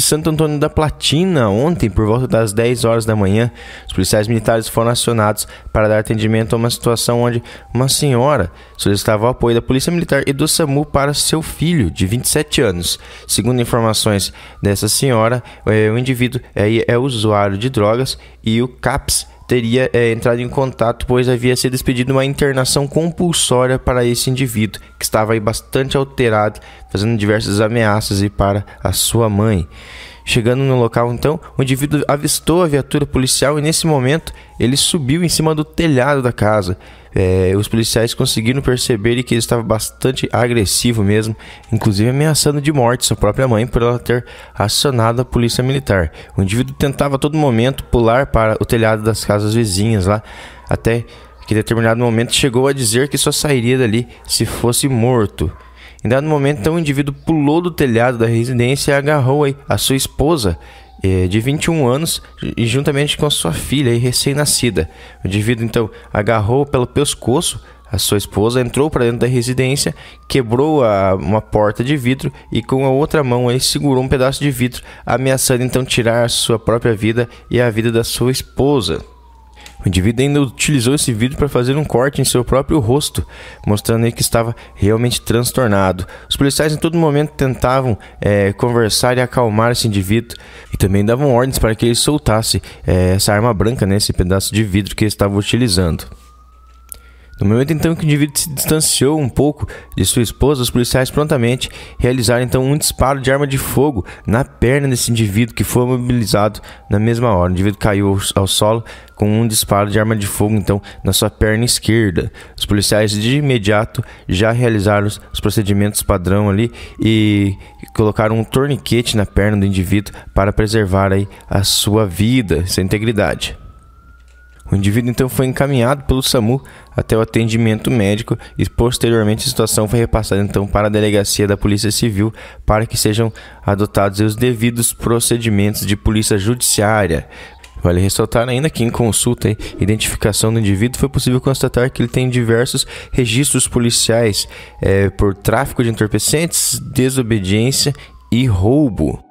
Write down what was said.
de Santo Antônio da Platina ontem, por volta das 10 horas da manhã. Os policiais militares foram acionados para dar atendimento a uma situação onde uma senhora solicitava o apoio da Polícia Militar e do SAMU para seu filho, de 27 anos. Segundo informações dessa senhora, eh, o indivíduo eh, é usuário de drogas e o CAPS teria é, entrado em contato, pois havia sido expedida uma internação compulsória para esse indivíduo, que estava aí bastante alterado, fazendo diversas ameaças e para a sua mãe. Chegando no local, então, o indivíduo avistou a viatura policial e, nesse momento, ele subiu em cima do telhado da casa. É, os policiais conseguiram perceber que ele estava bastante agressivo mesmo, inclusive ameaçando de morte sua própria mãe por ela ter acionado a polícia militar. O indivíduo tentava a todo momento pular para o telhado das casas vizinhas lá, até que em determinado momento chegou a dizer que só sairia dali se fosse morto. Em dado momento, então, o indivíduo pulou do telhado da residência e agarrou aí, a sua esposa, eh, de 21 anos, e juntamente com a sua filha, recém-nascida. O indivíduo, então, agarrou pelo pescoço a sua esposa, entrou para dentro da residência, quebrou a, uma porta de vidro e com a outra mão aí segurou um pedaço de vidro, ameaçando então tirar a sua própria vida e a vida da sua esposa. O indivíduo ainda utilizou esse vídeo para fazer um corte em seu próprio rosto, mostrando que estava realmente transtornado. Os policiais em todo momento tentavam é, conversar e acalmar esse indivíduo e também davam ordens para que ele soltasse é, essa arma branca, né, esse pedaço de vidro que ele estava utilizando. No momento então que o indivíduo se distanciou um pouco de sua esposa, os policiais prontamente realizaram então um disparo de arma de fogo na perna desse indivíduo que foi mobilizado na mesma hora. O indivíduo caiu ao solo com um disparo de arma de fogo então na sua perna esquerda. Os policiais de imediato já realizaram os procedimentos padrão ali e colocaram um torniquete na perna do indivíduo para preservar aí a sua vida, sua integridade. O indivíduo então foi encaminhado pelo SAMU até o atendimento médico e posteriormente a situação foi repassada então para a delegacia da Polícia Civil para que sejam adotados os devidos procedimentos de polícia judiciária. Vale ressaltar ainda que em consulta e identificação do indivíduo foi possível constatar que ele tem diversos registros policiais é, por tráfico de entorpecentes, desobediência e roubo.